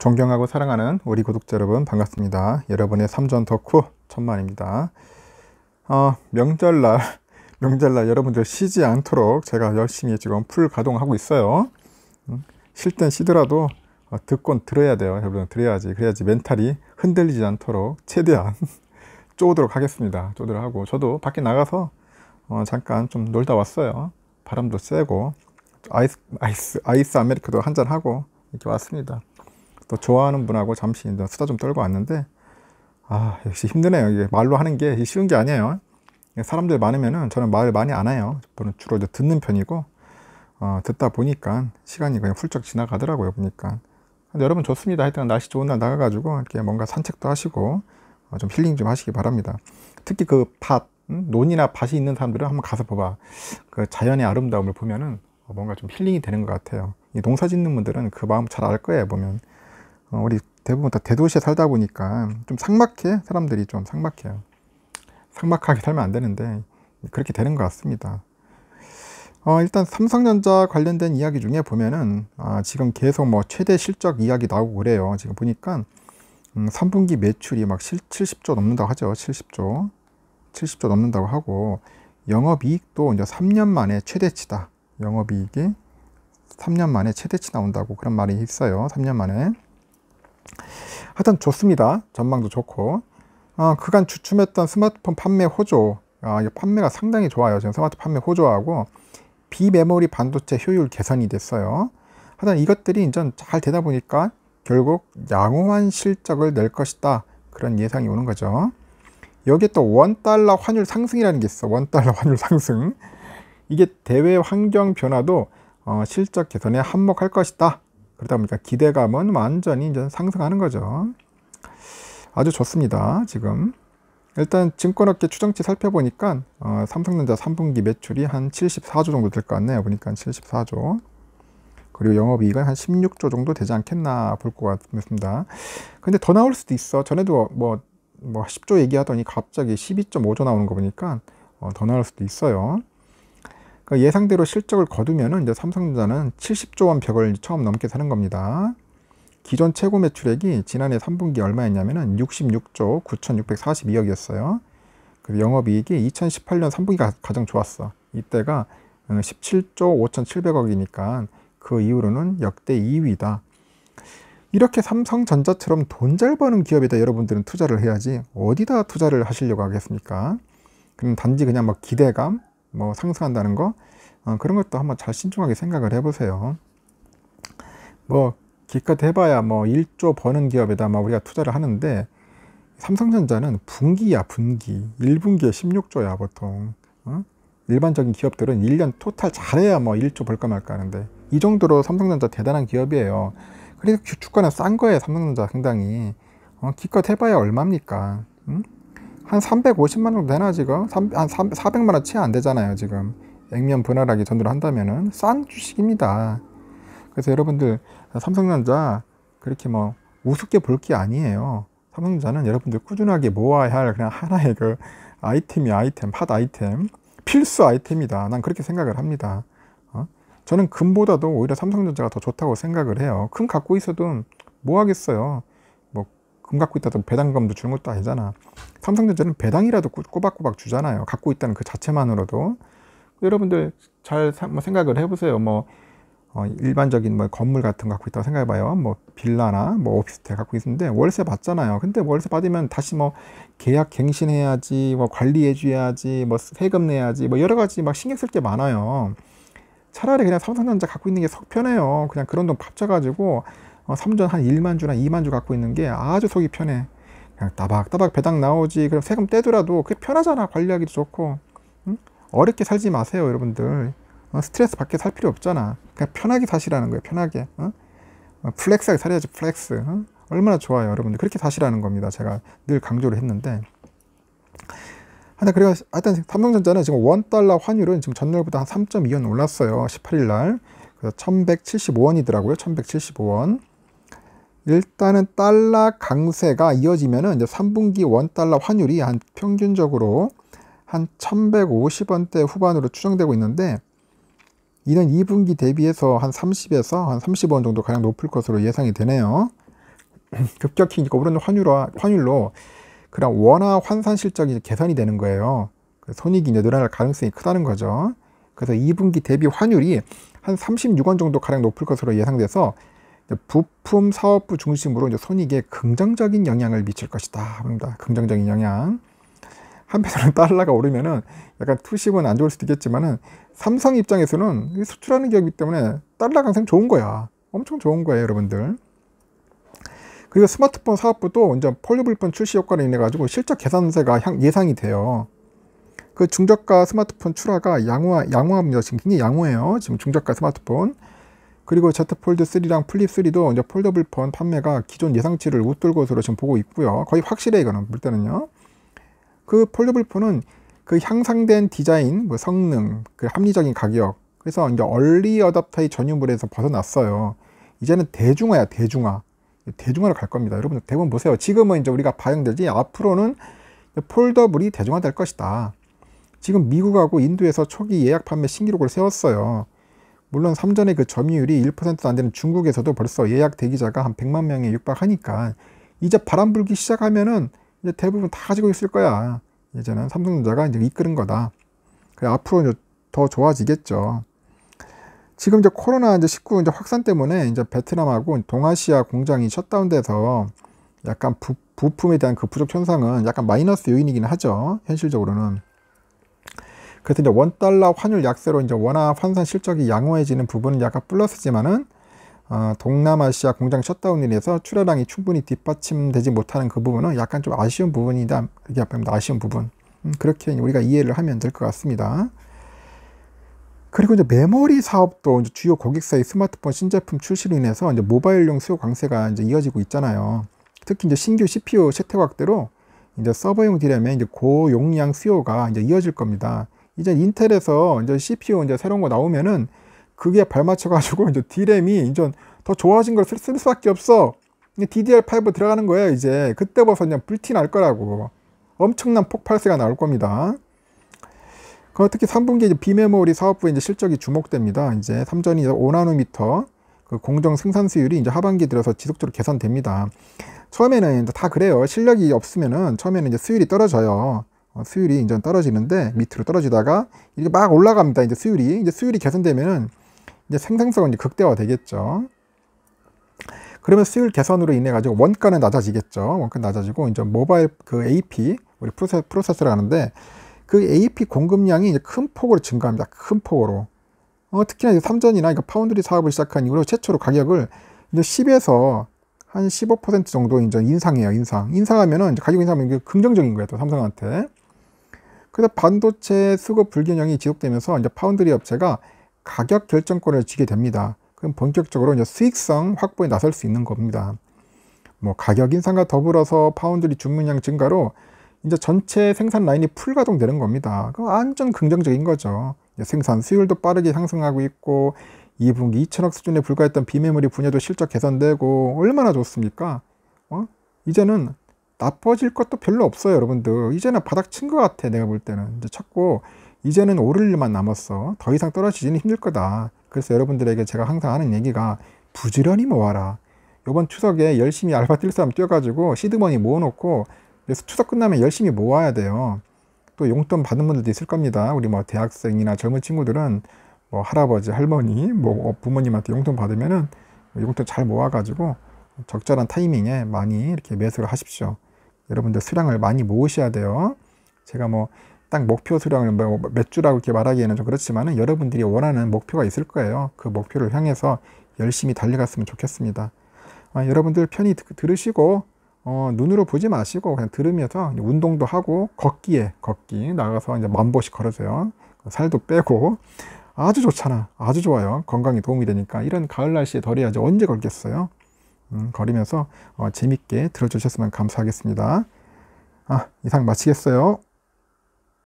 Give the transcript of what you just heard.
존경하고 사랑하는 우리 구독자 여러분 반갑습니다. 여러분의 삼전 덕후 천만입니다. 어, 명절날 명절날 여러분들 쉬지 않도록 제가 열심히 지금 풀 가동하고 있어요. 음, 쉴땐 쉬더라도 어, 듣곤 들어야 돼요. 여러분 들어야지 그래야지 멘탈이 흔들리지 않도록 최대한 쪼도록 하겠습니다. 쪼도록 하고 저도 밖에 나가서 어, 잠깐 좀 놀다 왔어요. 바람도 쐬고 아이스 아이스 아이스 아메리카도 한잔 하고 이렇게 왔습니다. 또 좋아하는 분하고 잠시 수다 좀 떨고 왔는데 아 역시 힘드네요. 이게 말로 하는 게 쉬운 게 아니에요. 예, 사람들 많으면은 저는 말을 많이 안 해요. 저는 주로 이제 듣는 편이고 어, 듣다 보니까 시간이 그냥 훌쩍 지나가더라고요. 보니까 여러분 좋습니다. 하여튼 날씨 좋은 날 나가가지고 이렇게 뭔가 산책도 하시고 어, 좀 힐링 좀 하시기 바랍니다. 특히 그 밭, 음? 논이나 밭이 있는 사람들은 한번 가서 봐봐. 그 자연의 아름다움을 보면은 뭔가 좀 힐링이 되는 것 같아요. 이 농사 짓는 분들은 그 마음 잘 알 거예요, 보면. 어, 우리 대부분 다 대도시에 살다 보니까 좀 삭막해 사람들이 좀 삭막해요. 삭막하게 살면 안 되는데 그렇게 되는 것 같습니다. 어, 일단 삼성전자 관련된 이야기 중에 보면은 아, 지금 계속 뭐 최대 실적 이야기 나오고 그래요. 지금 보니까 음, 3분기 매출이 막 70조 넘는다고 하죠. 70조. 70조 넘는다고 하고 영업이익도 이제 3년 만에 최대치다. 영업이익이 3년 만에 최대치 나온다고 그런 말이 있어요. 3년 만에. 하여튼 좋습니다. 전망도 좋고 아, 그간 주춤했던 스마트폰 판매 호조 아, 판매가 상당히 좋아요. 지금 스마트 판매 호조하고 비메모리 반도체 효율 개선이 됐어요. 하여튼 이것들이 이제 잘 되다 보니까 결국 양호한 실적을 낼 것이다. 그런 예상이 오는 거죠. 여기에 또 원달러 환율 상승이라는 게 있어. 원달러 환율 상승. 이게 대외 환경 변화도 어, 실적 개선에 한몫할 것이다. 그러다 보니까 기대감은 완전히 이제 상승하는 거죠. 아주 좋습니다. 지금. 일단 증권업계 추정치 살펴보니까 어, 삼성전자 3분기 매출이 한 74조 정도 될 것 같네요. 보니까 74조. 그리고 영업이익은 한 16조 정도 되지 않겠나 볼 것 같습니다. 근데 더 나올 수도 있어. 전에도 뭐, 뭐 10조 얘기하더니 갑자기 12.5조 나오는 거 보니까 어, 더 나올 수도 있어요. 그러니까 예상대로 실적을 거두면 이제 삼성전자는 70조 원 벽을 처음 넘게 사는 겁니다. 기존 최고 매출액이 지난해 3분기 얼마였냐면은 66조 9,642억이었어요. 그래서 영업이익이 2018년 3분기가 가장 좋았어. 이때가 17조 어, 5,700억이니까 그 이후로는 역대 2위다. 이렇게 삼성전자처럼 돈 잘 버는 기업에다 여러분들은 투자를 해야지 어디다 투자를 하시려고 하겠습니까? 그럼 단지 그냥 막 뭐 기대감, 뭐 상승한다는 거 어, 그런 것도 한번 잘 신중하게 생각을 해보세요. 뭐 기껏 해봐야 뭐 1조 버는 기업에다 막 뭐 우리가 투자를 하는데 삼성전자는 분기야 분기 1분기에 16조야 보통 어? 일반적인 기업들은 1년 토탈 잘해야 뭐 1조 벌까 말까 하는데 이 정도로 삼성전자 대단한 기업이에요 그래서 주가는 싼 거예요 삼성전자 상당히 어, 기껏 해봐야 얼마입니까 응? 한 350만 원 정도 되나 지금? 3, 한 3, 400만 원 채 안 되잖아요 지금 액면 분할하기 전으로 한다면은 싼 주식입니다 그래서 여러분들 삼성전자 그렇게 뭐 우습게 볼 게 아니에요 삼성전자는 여러분들 꾸준하게 모아야 할 그냥 하나의 그 아이템이 아이템 핫 아이템 필수 아이템이다 난 그렇게 생각을 합니다 어? 저는 금보다도 오히려 삼성전자가 더 좋다고 생각을 해요 금 갖고 있어도 뭐 하겠어요 금 갖고 있다던 배당금도 주는 것도 아니잖아. 삼성전자는 배당이라도 꼬박꼬박 주잖아요. 갖고 있다는 그 자체만으로도. 여러분들 잘 뭐 생각을 해보세요. 뭐 어, 일반적인 뭐 건물 같은 거 갖고 있다고 생각해봐요. 뭐 빌라나 뭐 오피스텔 갖고 있는데 월세 받잖아요. 근데 월세 받으면 다시 뭐 계약 갱신해야지, 뭐 관리해줘야지, 뭐 세금 내야지, 뭐 여러 가지 막 신경 쓸 게 많아요. 차라리 그냥 삼성전자 갖고 있는 게속 편해요. 그냥 그런 돈 합쳐가지고 어, 삼전 한 1만 주나 2만 주 갖고 있는 게 아주 속이 편해. 그냥 따박따박 배당 나오지. 그럼 세금 떼더라도 그게 편하잖아. 관리하기도 좋고. 응? 어렵게 살지 마세요, 여러분들. 어, 스트레스 받게 살 필요 없잖아. 그냥 편하게 사시라는 거예요, 편하게. 어? 어 플렉스하게 살아야지, 플렉스. 어? 얼마나 좋아요, 여러분들. 그렇게 사시라는 겁니다. 제가 늘 강조를 했는데. 하여튼, 그래가, 하여튼, 삼성전자는 지금 원달러 환율은 지금 전날보다 한 3.2원 올랐어요. 18일 날. 그래서 1175원이더라고요. 1175원. 일단은 달러 강세가 이어지면은 이제 3분기 원달러 환율이 한 평균적으로 한 1150원대 후반으로 추정되고 있는데 이는 2분기 대비해서 한 30에서 한 30원 정도 가량 높을 것으로 예상이 되네요. 급격히 오른 환율화, 환율로 그런 원화 환산 실적이 개선이 되는 거예요. 그 손익이 이제 늘어날 가능성이 크다는 거죠. 그래서 2분기 대비 환율이 한 36원 정도 가량 높을 것으로 예상돼서 부품 사업부 중심으로 이제 손익에 긍정적인 영향을 미칠 것이다. 합니다. 긍정적인 영향. 한편으로는 달러가 오르면은 약간 투십은 안 좋을 수도 있겠지만은 삼성 입장에서는 수출하는 기업이기 때문에 달러 강세 좋은 거야. 엄청 좋은 거예요, 여러분들. 그리고 스마트폰 사업부도 완전 폴리블폰 출시 효과로 인해 가지고 실적 계산세가 예상이 돼요. 그 중저가 스마트폰 출하가 양호 양호합니다. 지금 굉장히 양호해요. 지금 중저가 스마트폰. 그리고 Z 폴드 3랑 플립 3도 이제 폴더블 폰 판매가 기존 예상치를 웃돌 것으로 지금 보고 있고요. 거의 확실해 이거는 볼 때는요. 그 폴더블 폰은 그 향상된 디자인, 뭐 성능, 그 합리적인 가격. 그래서 이제 얼리 어답터의 전유물에서 벗어났어요. 이제는 대중화야, 대중화. 대중화로 갈 겁니다. 여러분 대본 보세요. 지금은 이제 우리가 반영되지 앞으로는 폴더블이 대중화될 것이다. 지금 미국하고 인도에서 초기 예약 판매 신기록을 세웠어요. 물론 3전의 그 점유율이 1%도 안 되는 중국에서도 벌써 예약 대기자가 한 100만 명에 육박하니까 이제 바람 불기 시작하면은 이제 대부분 다 가지고 있을 거야. 이제는 삼성전자가 이제 이끄는 거다. 그래 앞으로 더 좋아지겠죠. 지금 이제 코로나 이제 19 이제 확산 때문에 이제 베트남하고 동아시아 공장이 셧다운돼서 약간 부, 부품에 대한 그 부족 현상은 약간 마이너스 요인이긴 하죠. 현실적으로는. 그래서 이제 원달러 환율 약세로 이제 원화 환산 실적이 양호해지는 부분은 약간 플러스지만은 어, 동남아시아 공장 셧다운 일해서 출하량이 충분히 뒷받침되지 못하는 그 부분은 약간 좀 아쉬운 부분이다. 이게 아까 아쉬운 부분. 음, 그렇게 우리가 이해를 하면 될 것 같습니다. 그리고 이제 메모리 사업도 이제 주요 고객사의 스마트폰 신제품 출시로 인해서 이제 모바일용 수요 강세가 이제 이어지고 있잖아요. 특히 이제 신규 CPU 채택 확대로 이제 서버용 디램의 이제 고용량 수요가 이제 이어질 겁니다. 이제 인텔에서 이제 CPU 이제 새로운 거 나오면은 그게 발맞춰가지고 이제 D램이 이제 더 좋아진 걸 쓸 수밖에 없어. DDR5 들어가는 거예요, 이제. 그때부터 그냥 불티 날 거라고. 엄청난 폭발세가 나올 겁니다. 그 특히 3분기 이제 비메모리 사업부의 이제 실적이 주목됩니다. 이제 3전이 5나노미터 그 공정 생산 수율이 이제 하반기 들어서 지속적으로 개선됩니다. 처음에는 이제 다 그래요. 실력이 없으면은 처음에는 이제 수율이 떨어져요. 어, 수율이 이제 떨어지는데 밑으로 떨어지다가 이게 막 올라갑니다. 이제 수율이 이제 수율이 개선되면은 이제 생산성은 이제 극대화 되겠죠. 그러면 수율 개선으로 인해 가지고 원가는 낮아지겠죠. 원가 낮아지고 이제 모바일 그 AP 우리 프로세스, 프로세스를 하는데 그 AP 공급량이 이제 큰 폭으로 증가합니다. 큰 폭으로. 어, 특히나 이제 삼전이나 그러 그러니까 파운드리 사업을 시작한 이후로 최초로 가격을 이제 10에서 한 15% 정도 인제 인상해요. 인상. 인상하면은 가격 인상하면 긍정적인 거예요. 또 삼성한테. 그래서 반도체 수급 불균형이 지속되면서 이제 파운드리 업체가 가격 결정권을 쥐게 됩니다. 그럼 본격적으로 이제 수익성 확보에 나설 수 있는 겁니다. 뭐 가격 인상과 더불어서 파운드리 주문량 증가로 이제 전체 생산 라인이 풀 가동되는 겁니다. 그럼 완전 긍정적인 거죠. 생산 수율도 빠르게 상승하고 있고 2분기 2천억 수준에 불과했던 비메모리 분야도 실적 개선되고 얼마나 좋습니까? 어? 이제는 나빠질 것도 별로 없어요 여러분들 이제는 바닥 친것 같아 내가 볼 때는 이제 찾고 이제는 오를 일만 남았어 더 이상 떨어지지는 힘들 거다 그래서 여러분들에게 제가 항상 하는 얘기가 부지런히 모아라 요번 추석에 열심히 알바 뛸 사람 뛰어가지고 시드머니 모아놓고 그래서 추석 끝나면 열심히 모아야 돼요 또 용돈 받는 분들도 있을 겁니다 우리 뭐 대학생이나 젊은 친구들은 뭐 할아버지 할머니 뭐 어, 부모님한테 용돈 받으면은 용돈 잘 모아가지고 적절한 타이밍에 많이 이렇게 매수를 하십시오. 여러분들 수량을 많이 모으셔야 돼요. 제가 뭐 딱 목표 수량을 뭐 몇 주라고 이렇게 말하기에는 좀 그렇지만은 여러분들이 원하는 목표가 있을 거예요. 그 목표를 향해서 열심히 달려갔으면 좋겠습니다. 아, 여러분들 편히 들으시고 어, 눈으로 보지 마시고 그냥 들으면서 운동도 하고 걷기에 걷기 나가서 이제 만 보씩 걸으세요. 살도 빼고 아주 좋잖아. 아주 좋아요. 건강에 도움이 되니까 이런 가을 날씨에 덜해야지 언제 걸겠어요. 음, 거리면서 어, 재밌게 들어주셨으면 감사하겠습니다. 아, 이상 마치겠어요.